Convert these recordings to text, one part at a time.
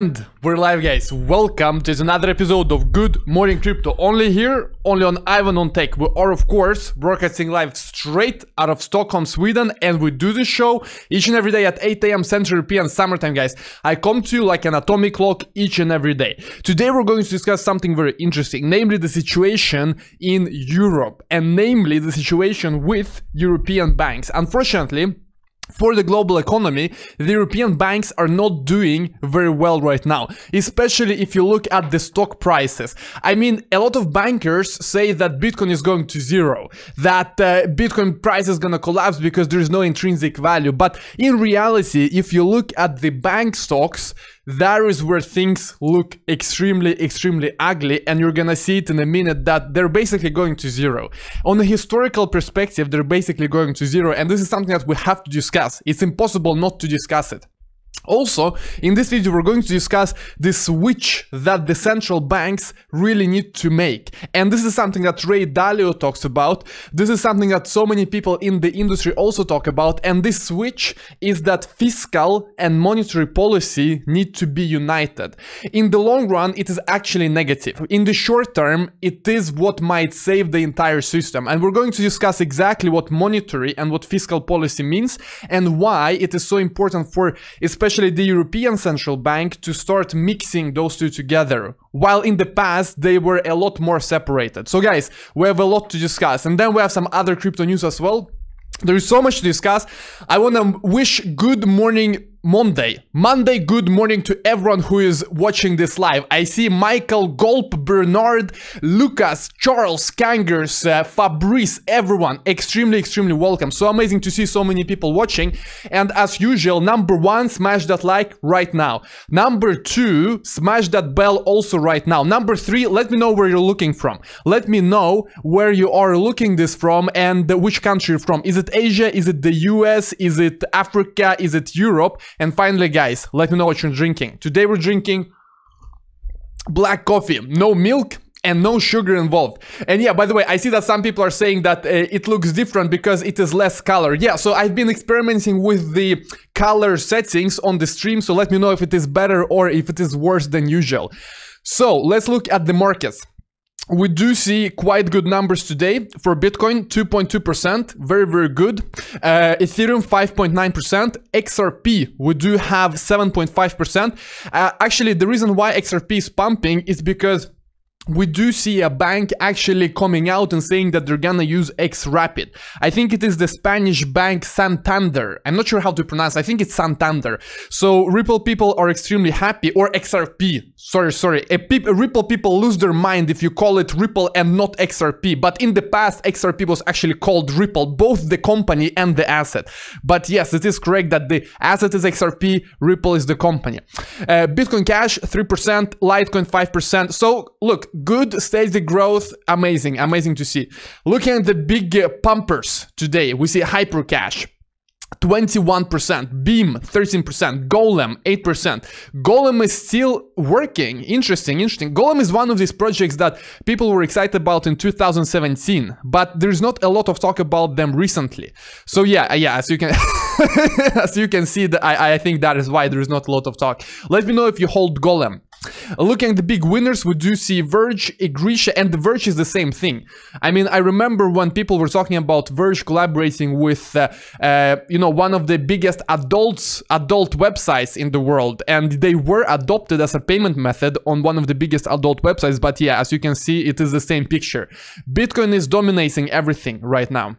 And we're live guys, welcome to another episode of Good Morning Crypto, only here, only on Ivan on Tech. We are of course broadcasting live straight out of Stockholm, Sweden and we do this show each and every day at 8am Central European summertime guys. I come to you like an atomic clock each and every day. Today we're going to discuss something very interesting, namely the situation in Europe and namely the situation with European banks. Unfortunately, for the global economy, the European banks are not doing very well right now, especially if you look at the stock prices. I mean, a lot of bankers say that Bitcoin is going to zero, that uh, Bitcoin price is gonna collapse because there is no intrinsic value. But in reality, if you look at the bank stocks, that is where things look extremely, extremely ugly, and you're gonna see it in a minute that they're basically going to zero. On a historical perspective, they're basically going to zero, and this is something that we have to discuss. It's impossible not to discuss it. Also, in this video, we're going to discuss the switch that the central banks really need to make. And this is something that Ray Dalio talks about. This is something that so many people in the industry also talk about. And this switch is that fiscal and monetary policy need to be united. In the long run, it is actually negative. In the short term, it is what might save the entire system. And we're going to discuss exactly what monetary and what fiscal policy means and why it is so important for especially especially the European Central Bank, to start mixing those two together, while in the past they were a lot more separated. So guys, we have a lot to discuss, and then we have some other crypto news as well. There is so much to discuss. I want to wish good morning Monday. Monday, good morning to everyone who is watching this live. I see Michael Golp, Bernard, Lucas, Charles, Kangers, uh, Fabrice, everyone. Extremely, extremely welcome. So amazing to see so many people watching. And as usual, number one, smash that like right now. Number two, smash that bell also right now. Number three, let me know where you're looking from. Let me know where you are looking this from and which country you're from. Is it Asia? Is it the US? Is it Africa? Is it Europe? And finally, guys, let me know what you're drinking. Today we're drinking black coffee, no milk, and no sugar involved. And yeah, by the way, I see that some people are saying that uh, it looks different because it is less color. Yeah, so I've been experimenting with the color settings on the stream, so let me know if it is better or if it is worse than usual. So let's look at the markets we do see quite good numbers today for Bitcoin 2.2%, very, very good. Uh, Ethereum 5.9%, XRP, we do have 7.5%. Uh, actually, the reason why XRP is pumping is because we do see a bank actually coming out and saying that they're gonna use XRapid. I think it is the Spanish bank Santander. I'm not sure how to pronounce. I think it's Santander. So Ripple people are extremely happy, or XRP. Sorry, sorry. A Ripple people lose their mind if you call it Ripple and not XRP. But in the past, XRP was actually called Ripple, both the company and the asset. But yes, it is correct that the asset is XRP, Ripple is the company. Uh, Bitcoin Cash 3%, Litecoin 5%. So look good steady growth. Amazing, amazing to see. Looking at the big uh, pumpers today, we see Hypercash. 21%, Beam 13%, Golem 8%. Golem is still working. Interesting, interesting. Golem is one of these projects that people were excited about in 2017, but there's not a lot of talk about them recently. So yeah, uh, yeah, as you can as you can see, I, I think that is why there is not a lot of talk. Let me know if you hold Golem. Looking at the big winners, we do see Verge, Igrisha, and the Verge is the same thing. I mean, I remember when people were talking about Verge collaborating with, uh, uh, you know, one of the biggest adults adult websites in the world, and they were adopted as a payment method on one of the biggest adult websites. But yeah, as you can see, it is the same picture. Bitcoin is dominating everything right now.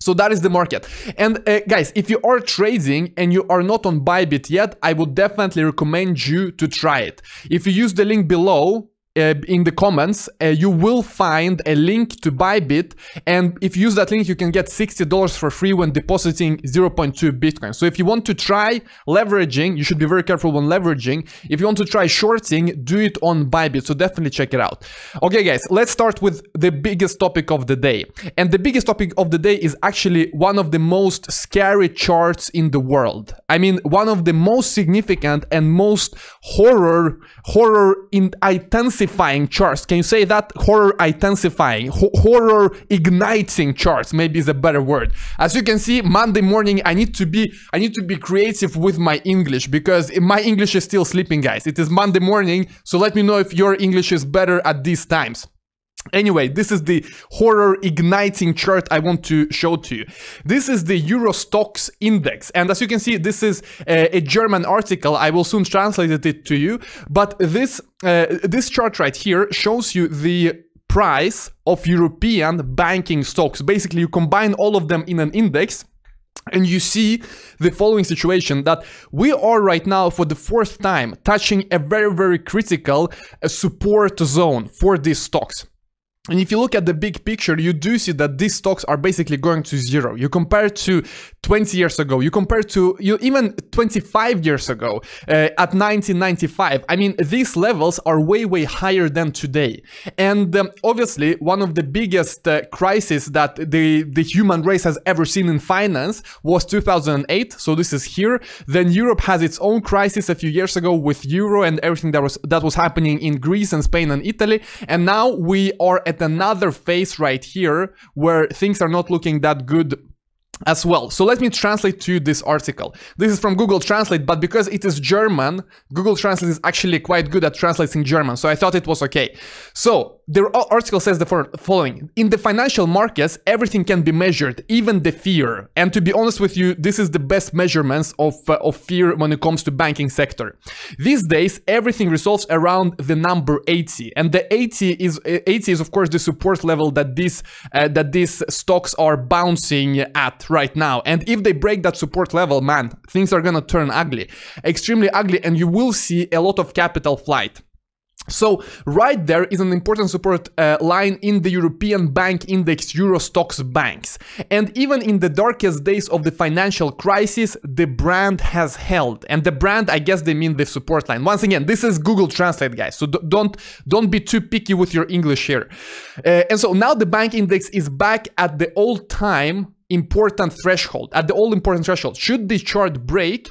So that is the market. And uh, guys, if you are trading and you are not on Bybit yet, I would definitely recommend you to try it. If you use the link below, uh, in the comments, uh, you will find a link to Bybit. And if you use that link, you can get $60 for free when depositing 0.2 Bitcoin. So if you want to try leveraging, you should be very careful when leveraging. If you want to try shorting, do it on Bybit. So definitely check it out. Okay, guys, let's start with the biggest topic of the day. And the biggest topic of the day is actually one of the most scary charts in the world. I mean, one of the most significant and most horror, horror in intensive intensifying charts. Can you say that? Horror intensifying, Ho horror igniting charts, maybe is a better word. As you can see, Monday morning, I need to be, I need to be creative with my English because my English is still sleeping, guys. It is Monday morning, so let me know if your English is better at these times. Anyway, this is the horror igniting chart I want to show to you. This is the Eurostox index. And as you can see, this is a, uh, a German article. I will soon translate it to you. But this, uh, this chart right here shows you the price of European banking stocks. Basically, you combine all of them in an index and you see the following situation that we are right now for the fourth time touching a very very critical uh, support zone for these stocks and if you look at the big picture, you do see that these stocks are basically going to zero. You compare to 20 years ago, you compare to you even 25 years ago uh, at 1995. I mean, these levels are way, way higher than today. And um, obviously, one of the biggest uh, crises that the, the human race has ever seen in finance was 2008. So this is here. Then Europe has its own crisis a few years ago with Euro and everything that was, that was happening in Greece and Spain and Italy. And now we are at another phase right here where things are not looking that good as well. So let me translate to this article. This is from Google Translate, but because it is German, Google Translate is actually quite good at translating German, so I thought it was okay. So, the article says the following In the financial markets, everything can be measured, even the fear. And to be honest with you, this is the best measurements of, uh, of fear when it comes to banking sector. These days, everything resolves around the number 80. And the 80 is uh, 80 is of course the support level that these uh, that these stocks are bouncing at right now. And if they break that support level, man, things are going to turn ugly. Extremely ugly and you will see a lot of capital flight. So right there is an important support uh, line in the European bank index Eurostox banks. And even in the darkest days of the financial crisis, the brand has held. And the brand, I guess they mean the support line. Once again, this is Google Translate, guys. So don't don't be too picky with your English here. Uh, and so now the bank index is back at the all-time important threshold, at the all-important threshold. Should the chart break,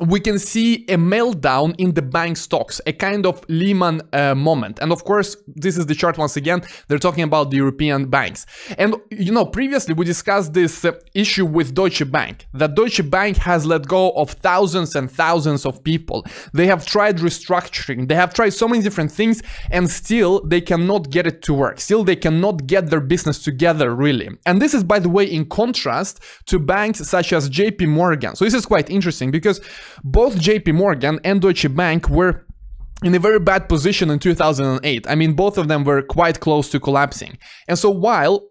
we can see a meltdown in the bank stocks, a kind of Lehman uh, moment. And of course, this is the chart once again, they're talking about the European banks. And you know, previously we discussed this uh, issue with Deutsche Bank, that Deutsche Bank has let go of thousands and thousands of people. They have tried restructuring, they have tried so many different things, and still they cannot get it to work. Still they cannot get their business together, really. And this is, by the way, in contrast to banks such as JP Morgan. So this is quite interesting because both JP Morgan and Deutsche Bank were in a very bad position in 2008. I mean, both of them were quite close to collapsing. And so while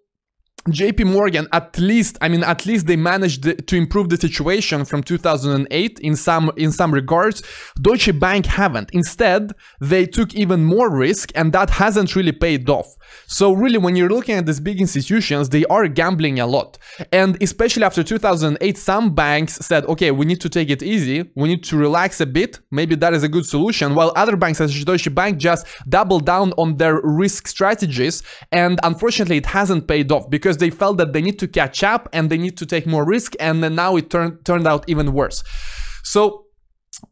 JP Morgan at least I mean at least they managed to improve the situation from 2008 in some in some regards Deutsche Bank haven't instead they took even more risk and that hasn't really paid off so really when you're looking at these big institutions they are gambling a lot and especially after 2008 some banks said okay we need to take it easy we need to relax a bit maybe that is a good solution while other banks such as Deutsche Bank just doubled down on their risk strategies and unfortunately it hasn't paid off because because they felt that they need to catch up and they need to take more risk. And then now it turned turned out even worse. So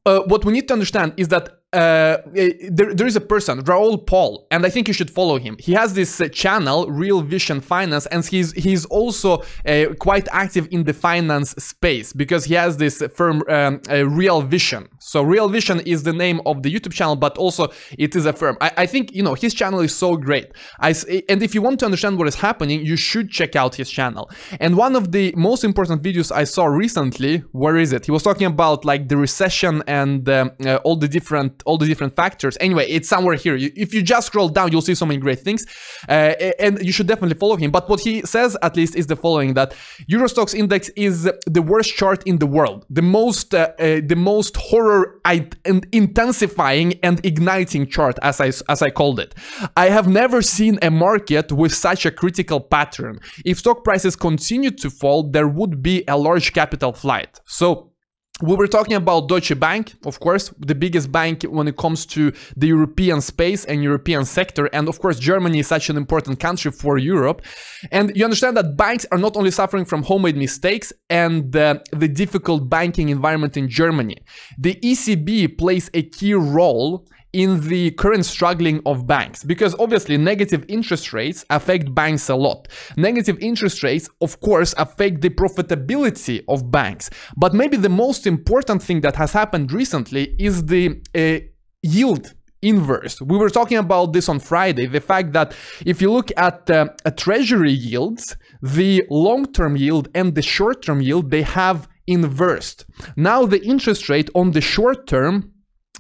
uh, what we need to understand is that uh, eh, there, there is a person, Raul Paul, and I think you should follow him. He has this uh, channel, Real Vision Finance, and he's he's also uh, quite active in the finance space because he has this firm, um, Real Vision. So Real Vision is the name of the YouTube channel, but also it is a firm. I, I think you know his channel is so great. I, and if you want to understand what is happening, you should check out his channel. And one of the most important videos I saw recently, where is it? He was talking about like the recession and um, all the different all the different factors. Anyway, it's somewhere here. if you just scroll down, you'll see so many great things, uh, and you should definitely follow him. But what he says, at least, is the following: that Eurostox index is the worst chart in the world, the most, uh, uh, the most horror and intensifying and igniting chart, as I as I called it. I have never seen a market with such a critical pattern. If stock prices continued to fall, there would be a large capital flight. So we were talking about Deutsche Bank, of course, the biggest bank when it comes to the European space and European sector. And of course, Germany is such an important country for Europe. And you understand that banks are not only suffering from homemade mistakes and uh, the difficult banking environment in Germany. The ECB plays a key role in the current struggling of banks because obviously negative interest rates affect banks a lot. Negative interest rates, of course, affect the profitability of banks. But maybe the most important thing that has happened recently is the uh, yield inverse. We were talking about this on Friday, the fact that if you look at uh, treasury yields, the long-term yield and the short-term yield, they have inversed. Now the interest rate on the short term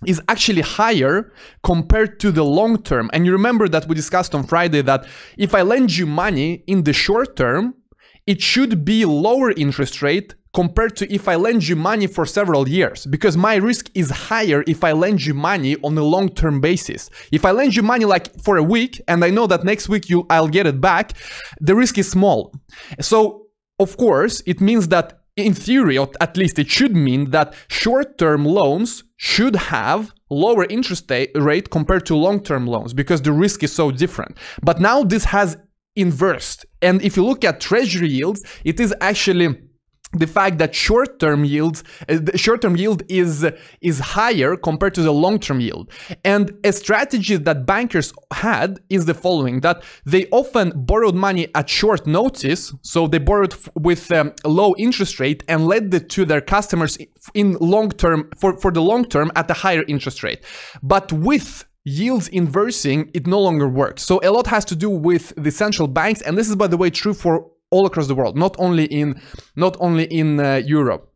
is actually higher compared to the long term. And you remember that we discussed on Friday that if I lend you money in the short term, it should be lower interest rate compared to if I lend you money for several years because my risk is higher if I lend you money on a long-term basis. If I lend you money like for a week and I know that next week you I'll get it back, the risk is small. So of course, it means that in theory, or at least it should mean that short-term loans should have lower interest rate compared to long-term loans because the risk is so different. But now this has inversed. And if you look at treasury yields, it is actually the fact that short-term yields uh, short-term yield is is higher compared to the long-term yield and a strategy that bankers had is the following that they often borrowed money at short notice so they borrowed with um, low interest rate and lent it to their customers in long term for, for the long term at a higher interest rate but with yields inversing it no longer works so a lot has to do with the central banks and this is by the way true for all across the world, not only in not only in uh, Europe.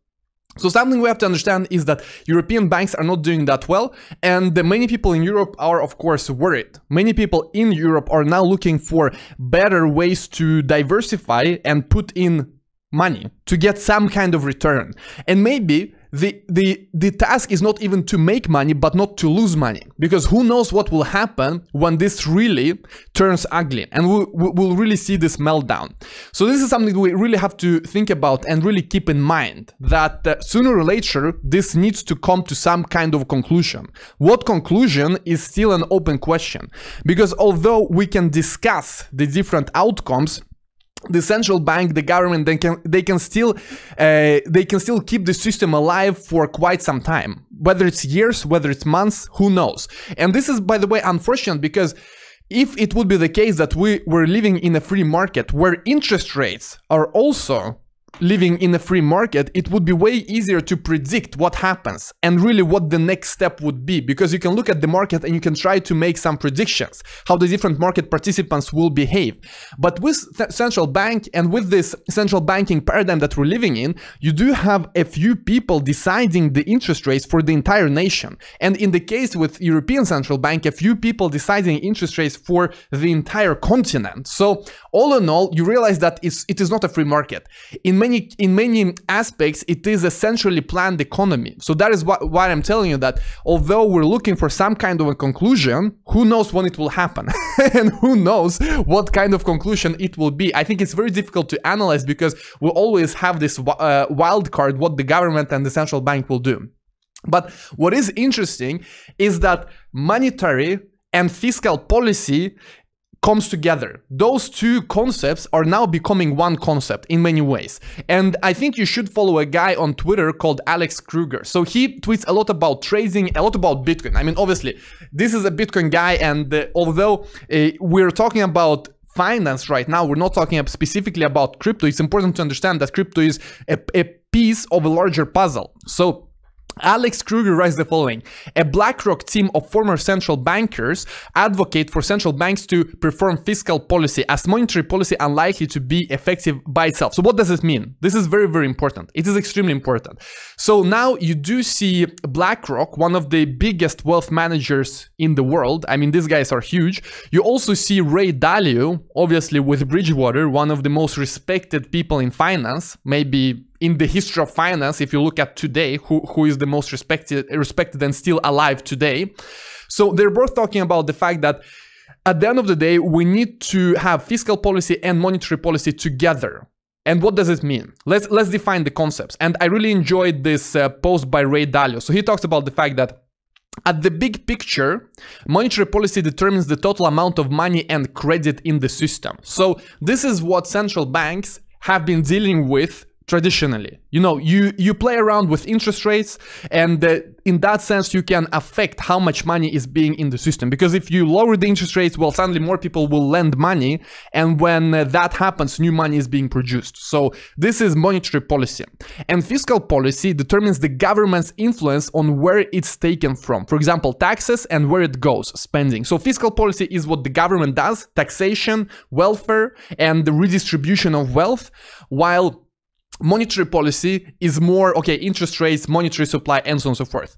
So something we have to understand is that European banks are not doing that well and many people in Europe are of course worried. Many people in Europe are now looking for better ways to diversify and put in money to get some kind of return. And maybe the the the task is not even to make money but not to lose money because who knows what will happen when this really turns ugly and we will really see this meltdown so this is something we really have to think about and really keep in mind that uh, sooner or later this needs to come to some kind of conclusion what conclusion is still an open question because although we can discuss the different outcomes the central bank, the government, they can they can still uh, they can still keep the system alive for quite some time. Whether it's years, whether it's months, who knows? And this is, by the way, unfortunate because if it would be the case that we were living in a free market where interest rates are also living in a free market, it would be way easier to predict what happens and really what the next step would be because you can look at the market and you can try to make some predictions how the different market participants will behave. But with central bank and with this central banking paradigm that we're living in, you do have a few people deciding the interest rates for the entire nation. And in the case with European Central Bank, a few people deciding interest rates for the entire continent. So all in all, you realize that it's, it is not a free market. In many in many aspects it is essentially planned economy. So that is what, I'm telling you that although we're looking for some kind of a conclusion, who knows when it will happen and who knows what kind of conclusion it will be. I think it's very difficult to analyze because we always have this uh, wild card what the government and the central bank will do. But what is interesting is that monetary and fiscal policy comes together. Those two concepts are now becoming one concept in many ways. And I think you should follow a guy on Twitter called Alex Kruger. So he tweets a lot about trading, a lot about Bitcoin. I mean, obviously, this is a Bitcoin guy, and uh, although uh, we're talking about finance right now, we're not talking specifically about crypto. It's important to understand that crypto is a, a piece of a larger puzzle. So Alex Kruger writes the following A BlackRock team of former central bankers advocate for central banks to perform fiscal policy as monetary policy unlikely to be effective by itself. So, what does it mean? This is very, very important. It is extremely important. So, now you do see BlackRock, one of the biggest wealth managers in the world. I mean, these guys are huge. You also see Ray Dalio, obviously, with Bridgewater, one of the most respected people in finance, maybe in the history of finance, if you look at today, who, who is the most respected, respected and still alive today. So they're both talking about the fact that at the end of the day, we need to have fiscal policy and monetary policy together. And what does it mean? Let's let's define the concepts. And I really enjoyed this uh, post by Ray Dalio. So he talks about the fact that at the big picture, monetary policy determines the total amount of money and credit in the system. So this is what central banks have been dealing with traditionally you know you you play around with interest rates and uh, in that sense you can affect how much money is being in the system because if you lower the interest rates well suddenly more people will lend money and when uh, that happens new money is being produced so this is monetary policy and fiscal policy determines the government's influence on where it's taken from for example taxes and where it goes spending so fiscal policy is what the government does taxation welfare and the redistribution of wealth while monetary policy is more, okay, interest rates, monetary supply, and so on and so forth.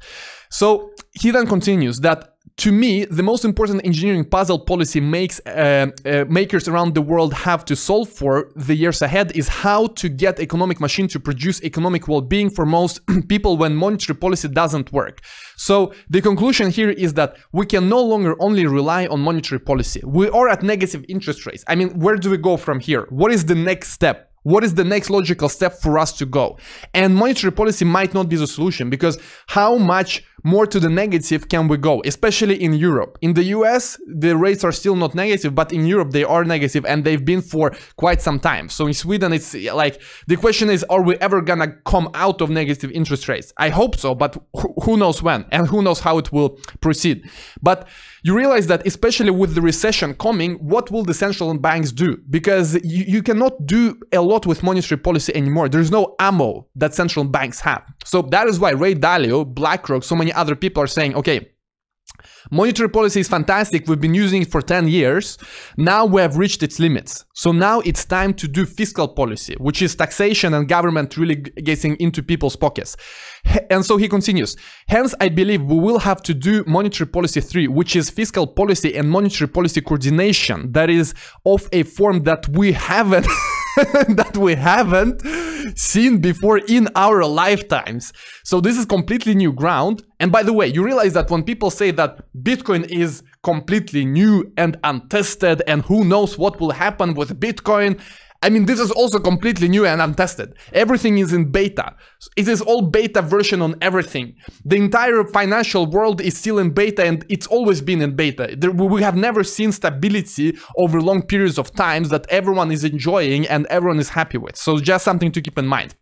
So he then continues that to me, the most important engineering puzzle policy makes uh, uh, makers around the world have to solve for the years ahead is how to get economic machine to produce economic well-being for most people when monetary policy doesn't work. So the conclusion here is that we can no longer only rely on monetary policy. We are at negative interest rates. I mean, where do we go from here? What is the next step? What is the next logical step for us to go? And monetary policy might not be the solution because how much more to the negative can we go, especially in Europe? In the US, the rates are still not negative, but in Europe, they are negative and they've been for quite some time. So in Sweden, it's like the question is, are we ever gonna come out of negative interest rates? I hope so, but who knows when and who knows how it will proceed. But you realize that especially with the recession coming, what will the central banks do? Because you, you cannot do a lot with monetary policy anymore. There's no ammo that central banks have. So that is why Ray Dalio, BlackRock, so many other people are saying, okay, Monetary policy is fantastic. We've been using it for 10 years. Now we have reached its limits. So now it's time to do fiscal policy, which is taxation and government really getting into people's pockets. And so he continues. Hence, I believe we will have to do monetary policy three, which is fiscal policy and monetary policy coordination. That is of a form that we haven't. that we haven't seen before in our lifetimes. So this is completely new ground. And by the way, you realize that when people say that Bitcoin is completely new and untested and who knows what will happen with Bitcoin, I mean, this is also completely new and untested. Everything is in beta. It is all beta version on everything. The entire financial world is still in beta and it's always been in beta. we have never seen stability over long periods of times that everyone is enjoying and everyone is happy with. So just something to keep in mind.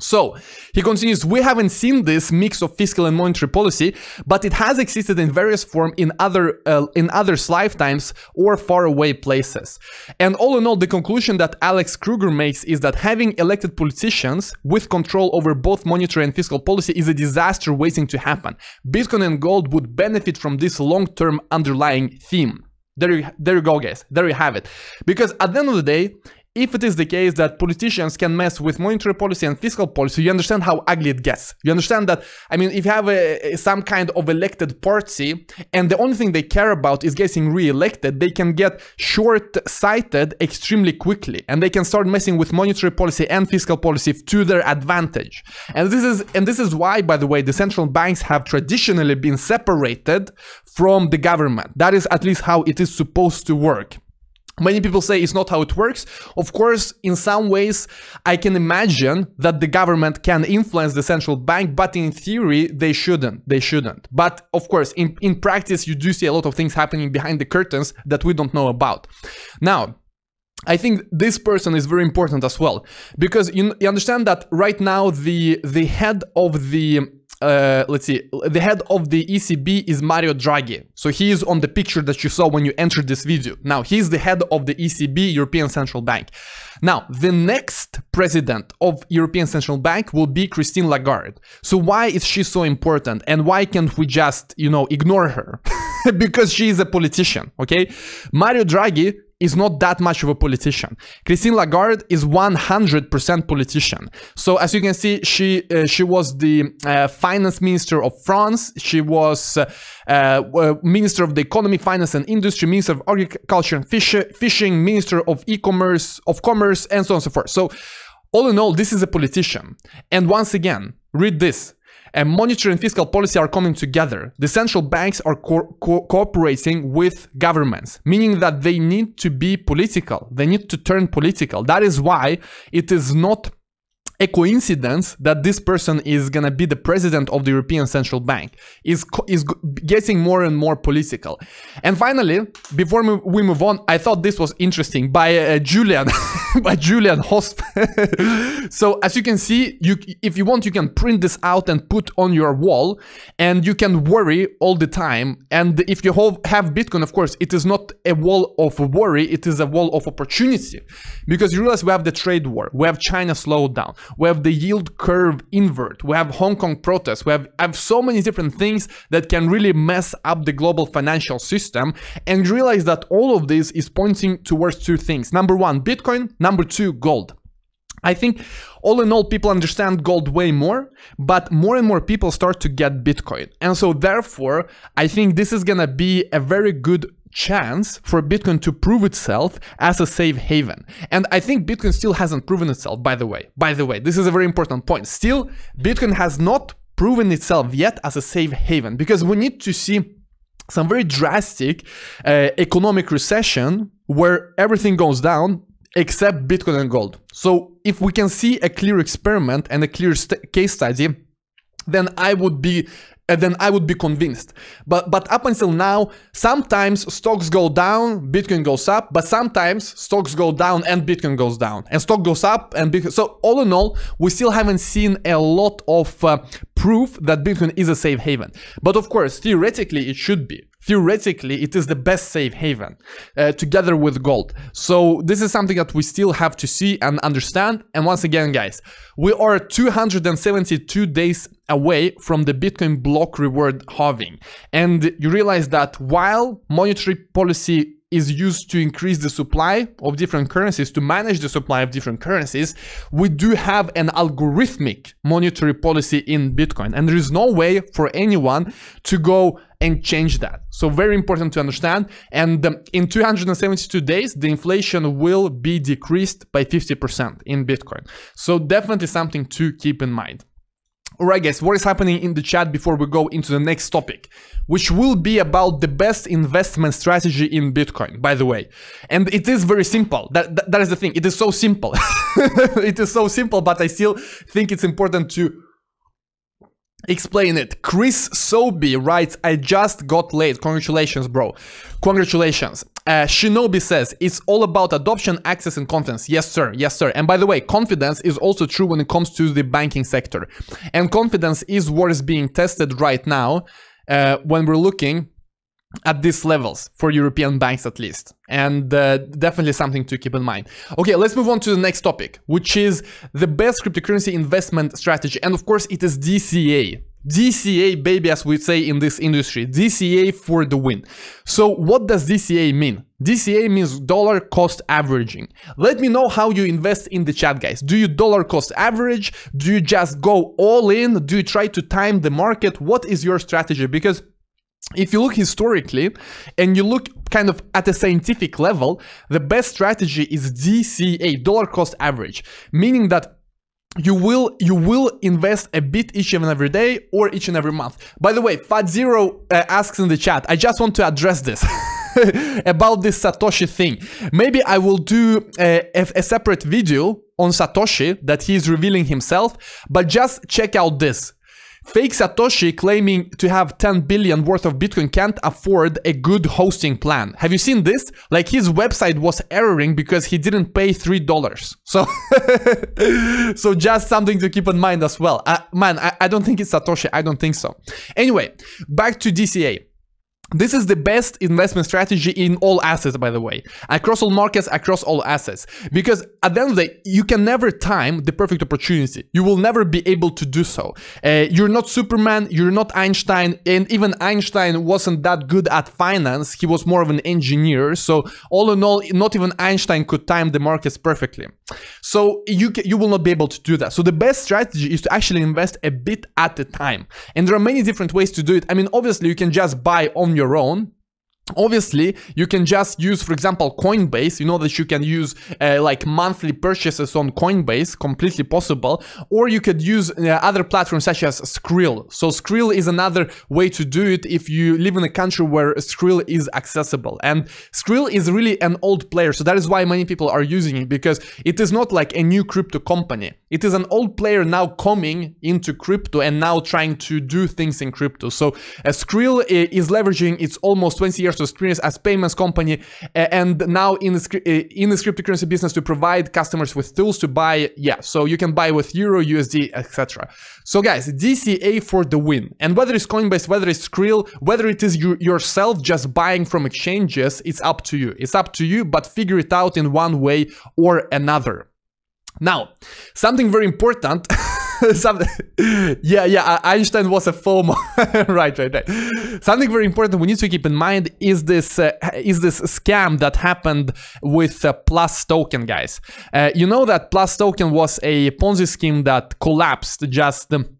So, he continues, we haven't seen this mix of fiscal and monetary policy, but it has existed in various form in other uh, in others' lifetimes or faraway places. And all in all, the conclusion that Alex Kruger makes is that having elected politicians with control over both monetary and fiscal policy is a disaster waiting to happen. Bitcoin and gold would benefit from this long-term underlying theme. There you, there you go, guys. There you have it. Because at the end of the day, if it is the case that politicians can mess with monetary policy and fiscal policy, you understand how ugly it gets. You understand that, I mean, if you have a, some kind of elected party and the only thing they care about is getting re-elected, they can get short-sighted extremely quickly and they can start messing with monetary policy and fiscal policy to their advantage. And this is, and this is why, by the way, the central banks have traditionally been separated from the government. That is at least how it is supposed to work. Many people say it's not how it works. Of course, in some ways, I can imagine that the government can influence the central bank, but in theory, they shouldn't. They shouldn't. But of course, in, in practice, you do see a lot of things happening behind the curtains that we don't know about. Now, I think this person is very important as well because you, you, understand that right now the the head of the uh, let's see, the head of the ECB is Mario Draghi. So he is on the picture that you saw when you entered this video. Now, he's the head of the ECB, European Central Bank. Now, the next president of European Central Bank will be Christine Lagarde. So why is she so important and why can't we just, you know, ignore her? because she is a politician, okay? Mario Draghi is not that much of a politician. Christine Lagarde is 100% politician. So as you can see, she uh, she was the uh, finance minister of France. She was uh, uh minister of the economy, finance and industry, minister of agriculture and fish fishing, minister of e-commerce, of commerce, and so on and so forth. So all in all, this is a politician. And once again, read this and monetary and fiscal policy are coming together. The central banks are co- co- cooperating with governments, meaning that they need to be political. They need to turn political. That is why it is not a coincidence that this person is gonna be the president of the European Central Bank is is getting more and more political. And finally, before we move on, I thought this was interesting by uh, Julian by Julian Hosp. so as you can see, you if you want, you can print this out and put on your wall, and you can worry all the time. And if you have Bitcoin, of course, it is not a wall of worry; it is a wall of opportunity, because you realize we have the trade war, we have China slowed down we have the yield curve invert, we have Hong Kong protests, we have, have so many different things that can really mess up the global financial system and realize that all of this is pointing towards two things. Number one, Bitcoin, number two, gold. I think all in all, people understand gold way more, but more and more people start to get Bitcoin. And so, therefore, I think this is gonna be a very good chance for Bitcoin to prove itself as a safe haven. And I think Bitcoin still hasn't proven itself, by the way. By the way, this is a very important point. Still, Bitcoin has not proven itself yet as a safe haven because we need to see some very drastic uh, economic recession where everything goes down except Bitcoin and gold. So if we can see a clear experiment and a clear case study then I would be uh, then I would be convinced. But but up until now, sometimes stocks go down, Bitcoin goes up, but sometimes stocks go down and Bitcoin goes down, and stock goes up and Bitcoin. So all in all, we still haven't seen a lot of uh, proof that Bitcoin is a safe haven. But of course, theoretically, it should be theoretically it is the best safe haven uh, together with gold so this is something that we still have to see and understand and once again guys we are 272 days away from the bitcoin block reward halving and you realize that while monetary policy is used to increase the supply of different currencies, to manage the supply of different currencies, we do have an algorithmic monetary policy in Bitcoin. And there is no way for anyone to go and change that. So very important to understand. And um, in 272 days, the inflation will be decreased by 50% in Bitcoin. So definitely something to keep in mind. Alright, guys. what is happening in the chat before we go into the next topic, which will be about the best investment strategy in Bitcoin, by the way. And it is very simple. That, that, that is the thing. It is so simple. it is so simple, but I still think it's important to Explain it. Chris Sobey writes, I just got laid. Congratulations, bro. Congratulations. Uh, Shinobi says, it's all about adoption, access, and confidence. Yes, sir. Yes, sir. And by the way, confidence is also true when it comes to the banking sector. And confidence is what is being tested right now uh, when we're looking at these levels for European banks at least. And uh, definitely something to keep in mind. Okay, let's move on to the next topic, which is the best cryptocurrency investment strategy. And of course, it is DCA. DCA, baby, as we say in this industry, DCA for the win. So, what does DCA mean? DCA means dollar cost averaging. Let me know how you invest in the chat, guys. Do you dollar cost average? Do you just go all in? Do you try to time the market? What is your strategy? Because if you look historically and you look kind of at a scientific level, the best strategy is DCA, dollar cost average, meaning that you will you will invest a bit each and every day or each and every month. By the way, Fat Zero uh, asks in the chat, I just want to address this. about this Satoshi thing. Maybe I will do a, a, separate video on Satoshi that he is revealing himself, but just check out this. Fake Satoshi claiming to have 10 billion worth of Bitcoin can't afford a good hosting plan. Have you seen this? Like his website was erroring because he didn't pay $3. So, so just something to keep in mind as well. Uh, man, I, I don't think it's Satoshi. I don't think so. Anyway, back to DCA. This is the best investment strategy in all assets, by the way, across all markets, across all assets. Because at the end of the day, you can never time the perfect opportunity. You will never be able to do so. Uh, you're not Superman, you're not Einstein, and even Einstein wasn't that good at finance. He was more of an engineer. So all in all, not even Einstein could time the markets perfectly. So you can, you will not be able to do that. So the best strategy is to actually invest a bit at a time. And there are many different ways to do it. I mean, obviously, you can just buy on your own Obviously, you can just use, for example, Coinbase. You know that you can use uh, like monthly purchases on Coinbase, completely possible. Or you could use uh, other platforms such as Skrill. So Skrill is another way to do it if you live in a country where Skrill is accessible. And Skrill is really an old player, so that is why many people are using it because it is not like a new crypto company. It is an old player now coming into crypto and now trying to do things in crypto. So uh, Skrill uh, is leveraging its almost 20 years experience as payments company. and now in the, eh, in the cryptocurrency business, we provide customers with tools to buy. Yeah, so you can buy with Euro, USD, etc. So guys, DCA for the win. And whether it's Coinbase, whether it's Krill, whether it is you yourself just buying from exchanges, it's up to you. It's up to you, but figure it out in one way or another. Now, something very important something. Yeah, yeah. Einstein was a FOMO. right, right, right. Something very important we need to keep in mind is this uh, is this scam that happened with uh, Plus Token, guys. Uh, you know that Plus Token was a Ponzi scheme that collapsed just. Um,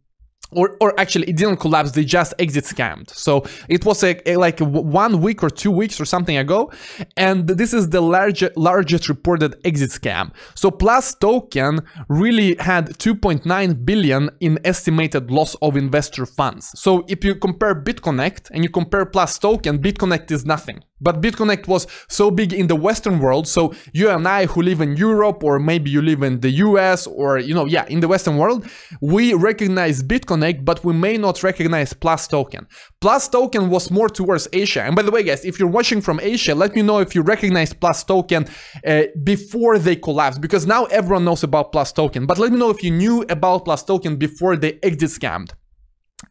or, or actually it didn't collapse they just exit scammed so it was a, a, like eh, one week or two weeks or something ago and this is the large, largest reported exit scam so plus token really had 2.9 billion in estimated loss of investor funds so if you compare bitconnect and you compare plus token bitconnect is nothing but BitConnect was so big in the Western world, so you and I who live in Europe or maybe you live in the US or, you know, yeah, in the Western world, we recognize BitConnect, but we may not recognize Plus Token. Plus Token was more towards Asia. And by the way, guys, if you're watching from Asia, let me know if you recognize Plus Token uh, before they collapsed, because now everyone knows about Plus Token. But let me know if you knew about Plus Token before they exit scammed.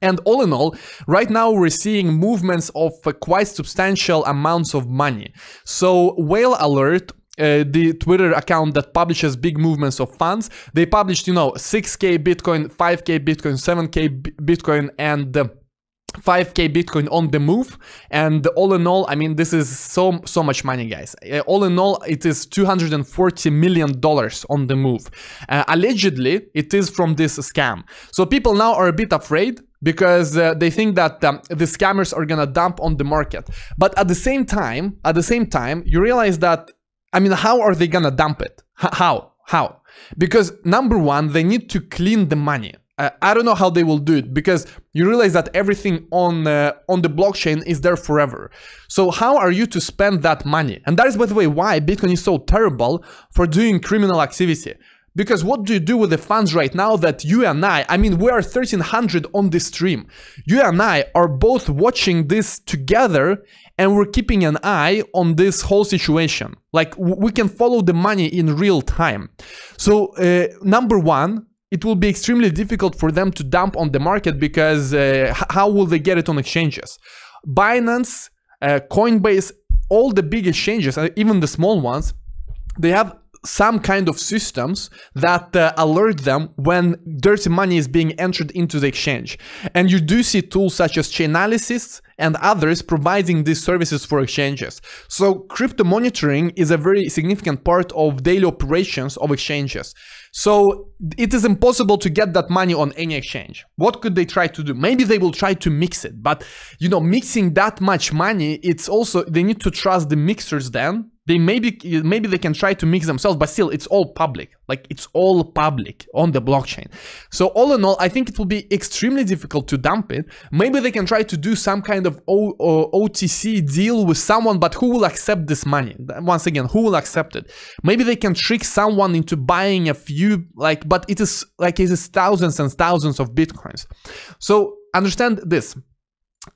And all in all, right now we're seeing movements of uh, quite substantial amounts of money. So Whale Alert uh, the Twitter account that publishes big movements of funds. They published, you know, 6k Bitcoin, 5k Bitcoin, 7k Bitcoin, and uh, 5k bitcoin on the move and all in all i mean this is so so much money guys uh, all in all it is 240 million dollars on the move uh, allegedly it is from this scam so people now are a bit afraid because uh, they think that um, the scammers are gonna dump on the market but at the same time at the same time you realize that i mean how are they gonna dump it H how how because number one they need to clean the money uh, I don't know how they will do it because you realize that everything on uh, on the blockchain is there forever. So how are you to spend that money? And that is, by the way, why Bitcoin is so terrible for doing criminal activity. Because what do you do with the funds right now that you and I, I mean, we are 1300 on this stream. You and I are both watching this together and we're keeping an eye on this whole situation. Like, we can follow the money in real time. So, uh, number one, it will be extremely difficult for them to dump on the market because uh, how will they get it on exchanges? Binance, uh, Coinbase, all the big exchanges, uh, even the small ones, they have some kind of systems that uh, alert them when dirty money is being entered into the exchange. And you do see tools such as Chainalysis and others providing these services for exchanges. So crypto monitoring is a very significant part of daily operations of exchanges. So it is impossible to get that money on any exchange. What could they try to do? Maybe they will try to mix it, but you know, mixing that much money, it's also, they need to trust the mixers then they maybe maybe they can try to mix themselves but still it's all public like it's all public on the blockchain so all in all i think it will be extremely difficult to dump it maybe they can try to do some kind of o- otc deal with someone but who will accept this money once again who will accept it maybe they can trick someone into buying a few like but it is like it is thousands and thousands of bitcoins so understand this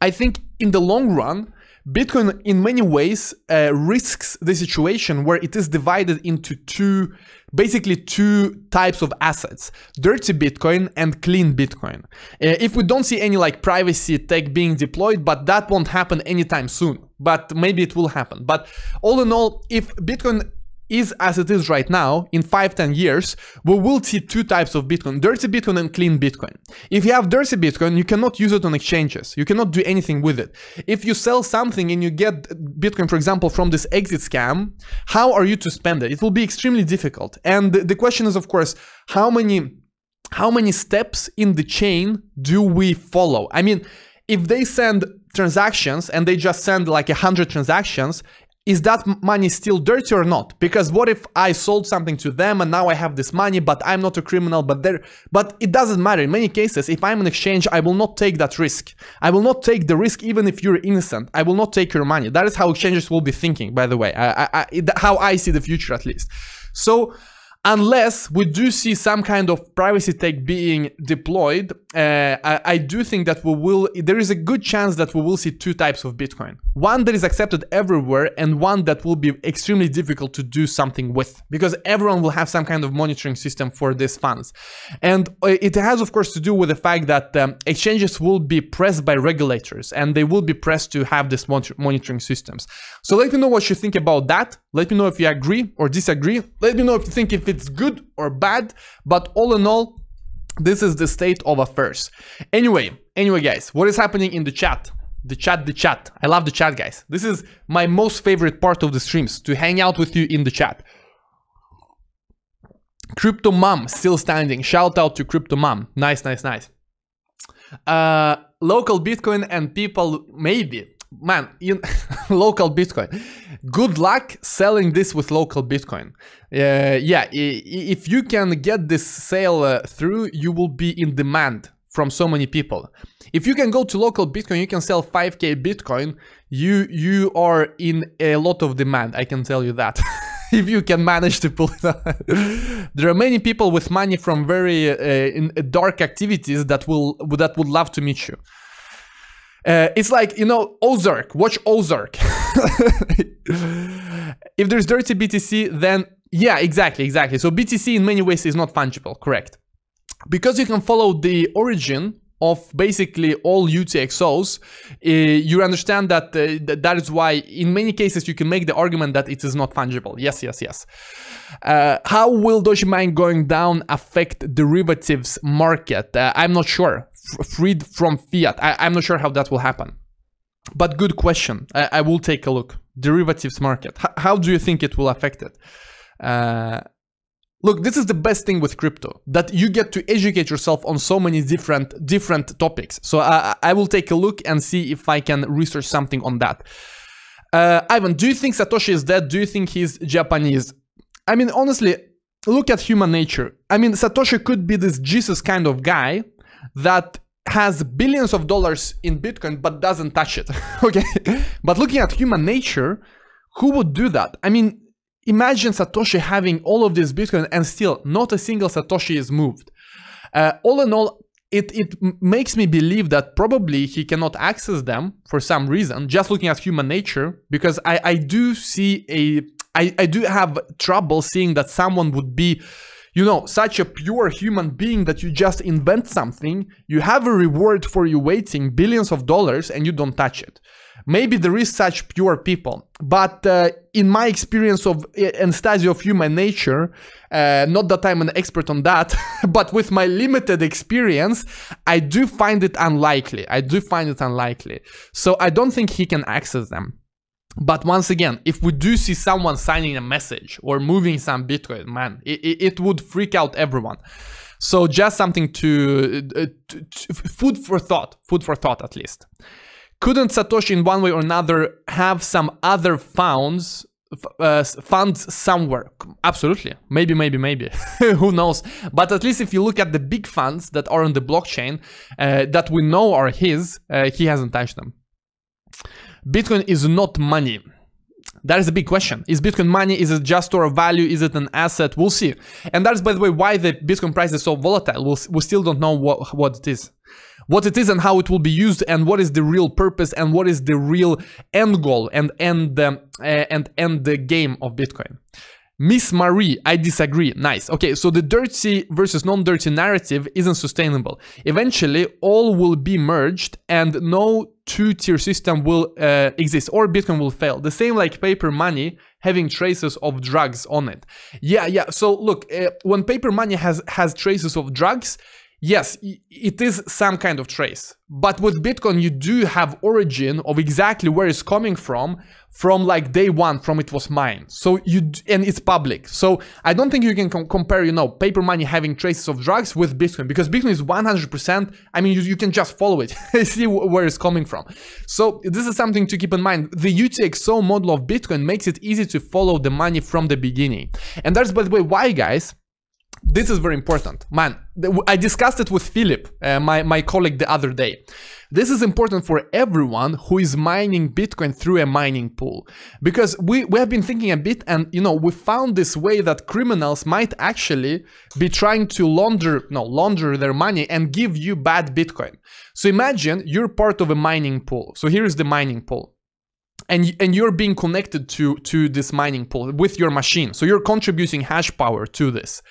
i think in the long run Bitcoin, in many ways, uh, risks the situation where it is divided into two, basically two types of assets: dirty Bitcoin and clean Bitcoin. Uh, if we don't see any like privacy tech being deployed, but that won't happen anytime soon. But maybe it will happen. But all in all, if Bitcoin is as it is right now, in 5-10 years, we will see two types of Bitcoin, dirty Bitcoin and clean Bitcoin. If you have dirty Bitcoin, you cannot use it on exchanges. You cannot do anything with it. If you sell something and you get Bitcoin, for example, from this exit scam, how are you to spend it? It will be extremely difficult. And the question is, of course, how many how many steps in the chain do we follow? I mean, if they send transactions and they just send like 100 transactions is that money still dirty or not? Because what if I sold something to them and now I have this money, but I'm not a criminal, but there, but it doesn't matter. In many cases, if I'm an exchange, I will not take that risk. I will not take the risk even if you're innocent. I will not take your money. That is how exchanges will be thinking, by the way, I, I, I, how I see the future at least. So unless we do see some kind of privacy tech being deployed, uh, I, I, do think that we will, there is a good chance that we will see two types of Bitcoin. One that is accepted everywhere and one that will be extremely difficult to do something with because everyone will have some kind of monitoring system for these funds. And uh, it has, of course, to do with the fact that um, exchanges will be pressed by regulators and they will be pressed to have these monitoring systems. So let me know what you think about that. Let me know if you agree or disagree. Let me know if you think if it's good or bad. But all in all, this is the state of affairs. Anyway, anyway, guys, what is happening in the chat? The chat, the chat. I love the chat, guys. This is my most favorite part of the streams, to hang out with you in the chat. Crypto Mom still standing. Shout out to Crypto Mom. Nice, nice, nice. Uh, local Bitcoin and people maybe man, you local Bitcoin. Good luck selling this with local Bitcoin. Uh, yeah, if you can get this sale uh, through, you will be in demand from so many people. If you can go to local Bitcoin, you can sell 5k Bitcoin. You you are in a lot of demand. I can tell you that. if you can manage to pull it there are many people with money from very uh, dark activities that will that would love to meet you. Uh, it's like, you know, Ozark, watch Ozark. if there's dirty BTC, then yeah, exactly, exactly. So BTC in many ways is not fungible, correct. Because you can follow the origin of basically all UTXOs, uh, eh, you understand that uh, eh, th that is why in many cases you can make the argument that it is not fungible. Yes, yes, yes. Uh, how will Dogecoin going down affect derivatives market? Uh, I'm not sure freed from fiat. I, am not sure how that will happen. But good question. I, I will take a look. Derivatives market. H how do you think it will affect it? Uh, look, this is the best thing with crypto that you get to educate yourself on so many different different topics. So I, I will take a look and see if I can research something on that. Uh, Ivan, do you think Satoshi is dead? Do you think he's Japanese? I mean, honestly, look at human nature. I mean, Satoshi could be this Jesus kind of guy that has billions of dollars in Bitcoin but doesn't touch it. okay. But looking at human nature, who would do that? I mean, imagine Satoshi having all of this Bitcoin and still not a single Satoshi is moved. Uh, all in all, it, it makes me believe that probably he cannot access them for some reason, just looking at human nature, because I, I do see a I, I do have trouble seeing that someone would be you know, such a pure human being that you just invent something, you have a reward for you waiting billions of dollars and you don't touch it. Maybe there is such pure people, but uh, in my experience of uh, and study of human nature, uh, not that I'm an expert on that, but with my limited experience, I do find it unlikely. I do find it unlikely. So I don't think he can access them. But once again, if we do see someone signing a message or moving some Bitcoin, man, it, it would freak out everyone. So just something to, uh, to, to, food for thought, food for thought at least. Couldn't Satoshi in one way or another have some other funds uh, funds somewhere? Absolutely. Maybe, maybe, maybe. Who knows? But at least if you look at the big funds that are on the blockchain uh, that we know are his, uh, he hasn't touched them. Bitcoin is not money. That is a big question. Is Bitcoin money? Is it just store of value? Is it an asset? We'll see. And that is, by the way, why the Bitcoin price is so volatile. We'll, we still don't know what, what it is. What it is and how it will be used and what is the real purpose and what is the real end goal and end, um, uh, and end eh, the game of Bitcoin. Miss Marie, I disagree. Nice. Okay, so the dirty versus non-dirty narrative isn't sustainable. Eventually, all will be merged and no two-tier system will uh, exist or Bitcoin will fail. The same like paper money having traces of drugs on it. Yeah, yeah. So look, uh, when paper money has has traces of drugs, Yes, it is some kind of trace. But with Bitcoin, you do have origin of exactly where it's coming from, from like day one, from it was mined. So you, and it's public. So I don't think you can com compare, you know, paper money having traces of drugs with Bitcoin because Bitcoin is 100%. I mean, you, you can just follow it, see where it's coming from. So this is something to keep in mind. The UTXO model of Bitcoin makes it easy to follow the money from the beginning. And that's, by the way, why guys, this is very important. Man, I discussed it with Philip, uh, my, my colleague, the other day. This is important for everyone who is mining Bitcoin through a mining pool. Because we, we have been thinking a bit and, you know, we found this way that criminals might actually be trying to launder, no, launder their money and give you bad Bitcoin. So imagine you're part of a mining pool. So here is the mining pool and and you're being connected to to this mining pool with your machine so you're contributing hash power to this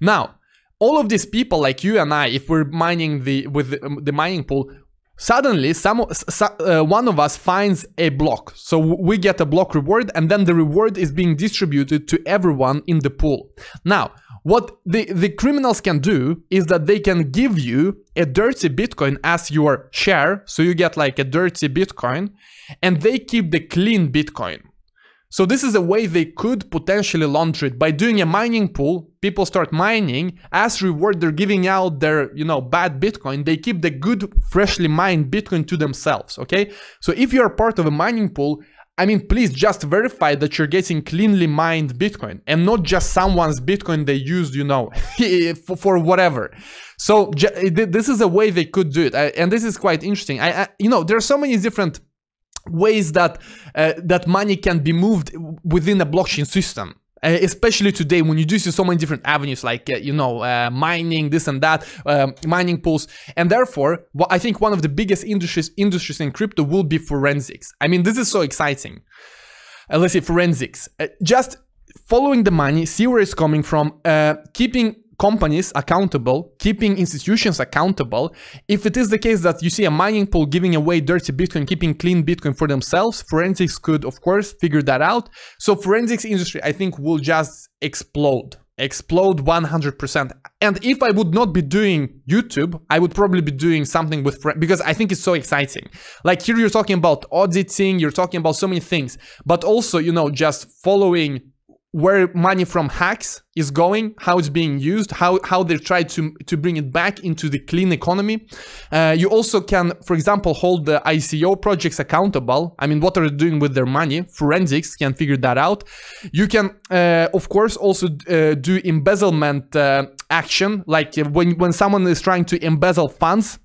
now, all of these people like you and I, if we're mining the with the, um, the mining pool, suddenly some uh, one of us finds a block. So we get a block reward, and then the reward is being distributed to everyone in the pool. Now, what the, the criminals can do is that they can give you a dirty Bitcoin as your share. So you get like a dirty Bitcoin and they keep the clean Bitcoin. So this is a way they could potentially launch it by doing a mining pool. People start mining as reward. They're giving out their, you know, bad Bitcoin. They keep the good, freshly mined Bitcoin to themselves. Okay. So if you are part of a mining pool, I mean, please just verify that you're getting cleanly mined Bitcoin and not just someone's Bitcoin they used, you know, for whatever. So this is a way they could do it. And this is quite interesting. I, I you know, there are so many different ways that uh, that money can be moved within a blockchain system uh, especially today when you do see so many different avenues like uh, you know uh, mining this and that um, mining pools and therefore i think one of the biggest industries industries in crypto will be forensics i mean this is so exciting uh, let's say forensics uh, just following the money see where it's coming from uh, keeping companies accountable, keeping institutions accountable. If it is the case that you see a mining pool giving away dirty Bitcoin, keeping clean Bitcoin for themselves, forensics could, of course, figure that out. So forensics industry, I think, will just explode explode 100%. And if I would not be doing YouTube, I would probably be doing something with because I think it's so exciting. Like here, you're talking about auditing, you're talking about so many things, but also, you know, just following where money from hacks is going, how it's being used, how, how they try to, to bring it back into the clean economy. Uh, you also can, for example, hold the ICO projects accountable. I mean, what are they doing with their money? Forensics can figure that out. You can, uh, of course, also uh, do embezzlement uh, action, like uh, when, when someone is trying to embezzle funds,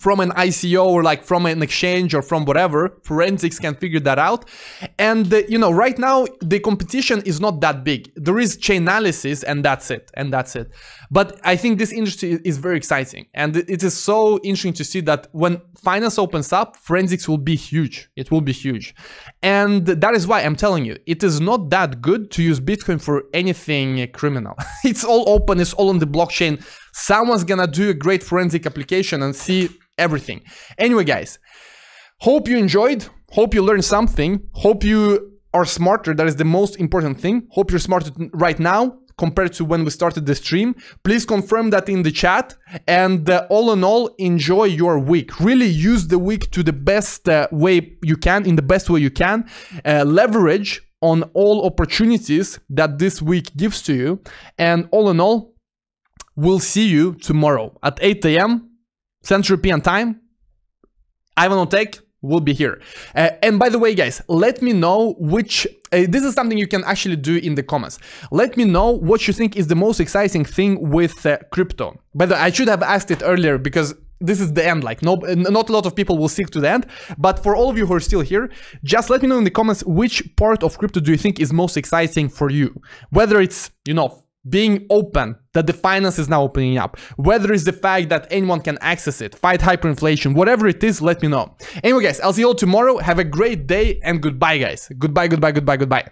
from an ICO or like from an exchange or from whatever, forensics can figure that out. And uh, you know, right now the competition is not that big. There is chain analysis and that's it, and that's it. But I think this industry is very exciting and it is so interesting to see that when finance opens up, forensics will be huge. It will be huge. And that is why I'm telling you, it is not that good to use Bitcoin for anything criminal. it's all open, it's all on the blockchain Someone's gonna do a great forensic application and see everything. Anyway, guys, hope you enjoyed. Hope you learned something. Hope you are smarter. That is the most important thing. Hope you're smarter right now compared to when we started the stream. Please confirm that in the chat. And uh, all in all, enjoy your week. Really use the week to the best uh, way you can, in the best way you can. Uh, leverage on all opportunities that this week gives to you. And all in all, We'll see you tomorrow at 8 a.m. Central European time. Ivan Tech will be here. Uh, and by the way, guys, let me know which, uh, this is something you can actually do in the comments. Let me know what you think is the most exciting thing with uh, crypto. By the way, I should have asked it earlier because this is the end, like no, not a lot of people will stick to the end, but for all of you who are still here, just let me know in the comments which part of crypto do you think is most exciting for you. Whether it's, you know, being open, that the finance is now opening up. Whether it's the fact that anyone can access it, fight hyperinflation, whatever it is, let me know. Anyway, guys, I'll see you all tomorrow. Have a great day and goodbye, guys. Goodbye, goodbye, goodbye, goodbye.